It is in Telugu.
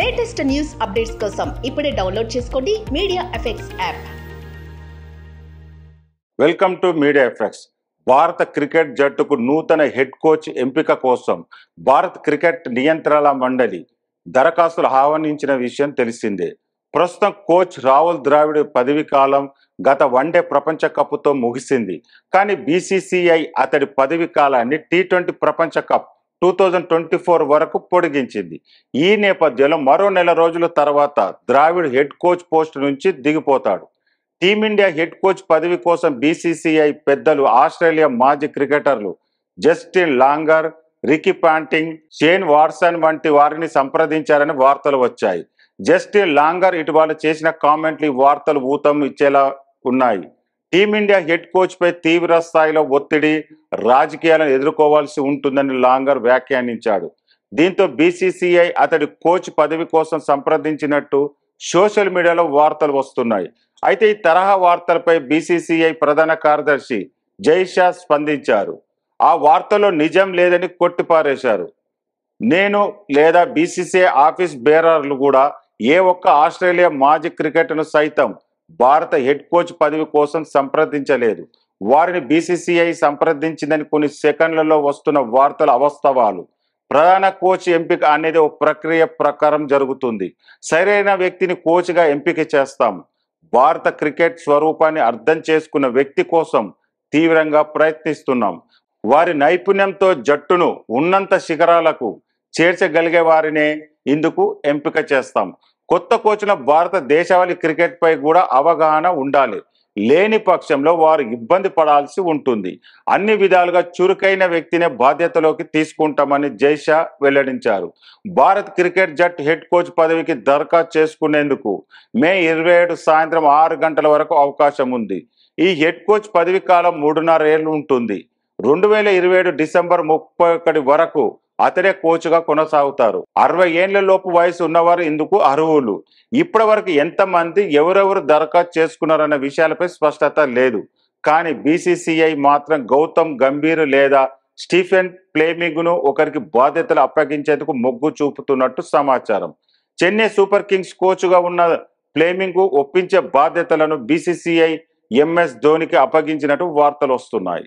లేటెస్ట్ న్యూస్ అప్డేట్స్ కోసం ఇప్పుడే డౌన్లోడ్ చేసుకోండి media effects app welcome to media effects భారత క్రికెట్ జట్టుకు నూతన హెడ్ కోచ్ ఎంపిక కోసం భారత క్రికెట్ నియంత్రణ మండలి దరఖాస్తులు ఆహ్వానించిన విషయం తెలిసిందే ప్రస్తుతం కోచ్ రాహుల్ ద్రావిడ్ పదవి కాలం గత వన్డే ప్రపంచ కప్తో ముగిసింది కానీ బీసీసీఐ అతడి పదవి కాలాన్ని టీ ట్వంటీ ప్రపంచ cup two thousand twenty four వరకు పొడిగించింది ఈ నేపథ్యంలో మరో నెల రోజుల తర్వాత ద్రావిడ్ హెడ్ కోచ్ పోస్ట్ నుంచి దిగిపోతాడు టీమిండియా హెడ్ కోచ్ పదవి కోసం బీసీసీఐ పెద్దలు ఆస్ట్రేలియా మాజీ క్రికెటర్లు Justin Langer Ricky Ponting Shane Watson వంటి వారిని సంప్రదించారని వార్తలు వచ్చాయి జస్టిన్ లాంగర్ ఇటీవల చేసిన కామెంట్లు వార్తలు ఊతం ఇచ్చేలా ఉన్నాయి టీమిండియా హెడ్ కోచ్పై తీవ్ర స్థాయిలో ఒత్తిడి రాజకీయాలను ఎదుర్కోవాల్సి ఉంటుందని లాంగర్ వ్యాఖ్యానించాడు దీంతో బీసీసీఐ అతడి కోచ్ పదవి కోసం సంప్రదించినట్టు సోషల్ మీడియాలో వార్తలు వస్తున్నాయి అయితే ఈ తరహా వార్తలపై బీసీసీఐ ప్రధాన కార్యదర్శి జైషా స్పందించారు ఆ వార్తలో నిజం లేదని కొట్టిపారేశారు నేను లేదా బీసీసీఐ ఆఫీస్ బేరర్లు కూడా ఏ ఒక్క ఆస్ట్రేలియా మాజీ క్రికెటర్ను సైతం భారత హెడ్ కోచ్ పదవి కోసం సంప్రదించలేదు వారిని బీసీసీఐ సంప్రదించిందని కొన్ని సెకండ్లలో వస్తున్న వార్తల అవస్తవాలు ప్రధాన కోచ్ ఎంపిక అనేది ఒక ప్రక్రియ ప్రకారం జరుగుతుంది సరైన వ్యక్తిని కోచ్గా ఎంపిక చేస్తాం భారత క్రికెట్ స్వరూపాన్ని అర్థం చేసుకున్న వ్యక్తి కోసం తీవ్రంగా ప్రయత్నిస్తున్నాం వారి నైపుణ్యంతో జట్టును ఉన్నంత శిఖరాలకు చేర్చగలిగే వారినే ఇందుకు ఎంపిక చేస్తాం కొత్త కోచ్ల భారతదేశావళి క్రికెట్పై కూడా అవగాహన ఉండాలి లేని పక్షంలో వారు ఇబ్బంది పడాల్సి ఉంటుంది అన్ని విధాలుగా చురుకైన వ్యక్తినే బాధ్యతలోకి తీసుకుంటామని జైషా వెల్లడించారు భారత్ క్రికెట్ జట్ హెడ్ కోచ్ పదవికి దరఖాస్తు చేసుకునేందుకు మే ఇరవై ఏడు సాయంత్రం ఆరు గంటల వరకు అవకాశం ఉంది ఈ హెడ్ కోచ్ పదవి కాలం మూడున్నర ఏళ్ళు ఉంటుంది రెండు వేల ఇరవై ఏడు డిసెంబర్ ముప్పై ఒకటి వరకు అతడే కోచ్గా కొనసాగుతారు అరవై ఏండ్ల లోపు వయసు ఉన్నవారు ఇందుకు అర్హులు ఇప్పటి వరకు ఎంతమంది ఎవరెవరు దరఖాస్తు చేసుకున్నారన్న విషయాలపై స్పష్టత లేదు కానీ బీసీసీఐ మాత్రం గౌతమ్ గంభీర్ లేదా స్టీఫెన్ ప్లేమింగ్ను ఒకరికి బాధ్యతలు అప్పగించేందుకు మొగ్గు చూపుతున్నట్టు సమాచారం చెన్నై సూపర్ కింగ్స్ కోచ్గా ఉన్న ప్లేమింగ్ ఒప్పించే బాధ్యతలను బీసీసీఐ ఎంఎస్ ధోనికి అప్పగించినట్టు వార్తలు వస్తున్నాయి